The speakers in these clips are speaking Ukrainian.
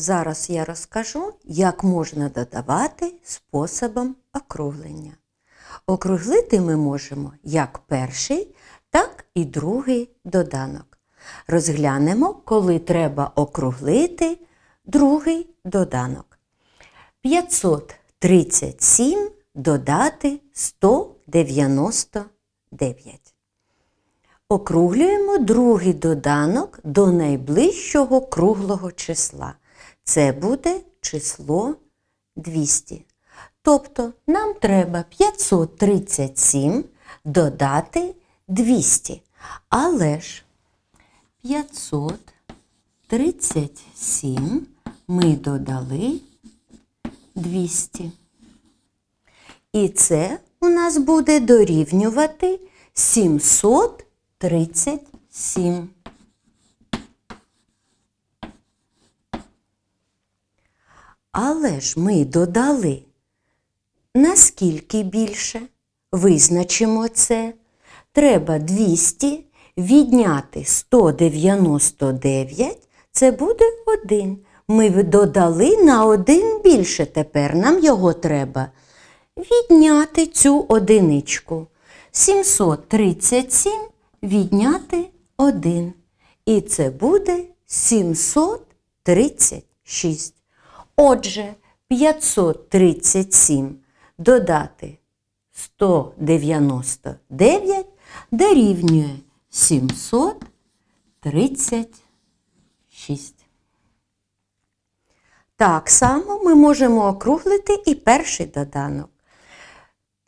Зараз я розкажу, як можна додавати способом округлення. Округлити ми можемо як перший, так і другий доданок. Розглянемо, коли треба округлити другий доданок. 537 додати 199. Округлюємо другий доданок до найближчого круглого числа. Це буде число 200. Тобто нам треба 537 додати 200. Але ж 537 ми додали 200. І це у нас буде дорівнювати 737. Але ж ми додали. Наскільки більше? Визначимо це. Треба 200 відняти 199, це буде 1. Ми додали на 1 більше. Тепер нам його треба відняти цю одиничку. 737 відняти 1. І це буде 736. Отже, 537 додати 199 дорівнює 736. Так само ми можемо округлити і перший доданок.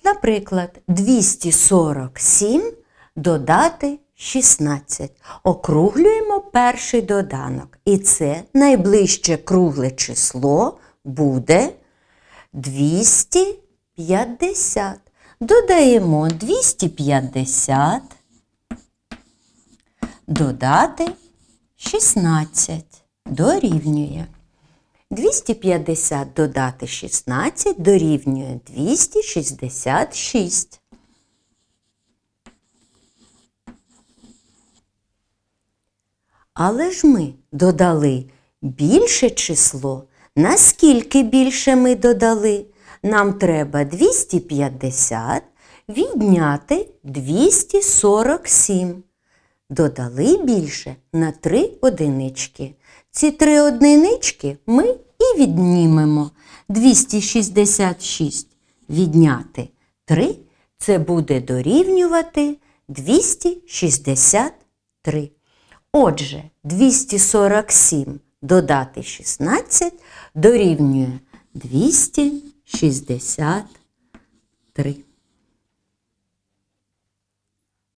Наприклад, 247 додати 16. Округлюємо перший доданок. І це найближче кругле число буде 250. Додаємо 250, додати 16. Дорівнює. 250 додати 16 дорівнює 266. Але ж ми додали більше число. Наскільки більше ми додали? Нам треба 250 відняти 247. Додали більше на 3 одинички. Ці 3 одинички ми і віднімемо. 266 відняти 3 це буде дорівнювати 263. Отже, 247 додати 16 дорівнює 263.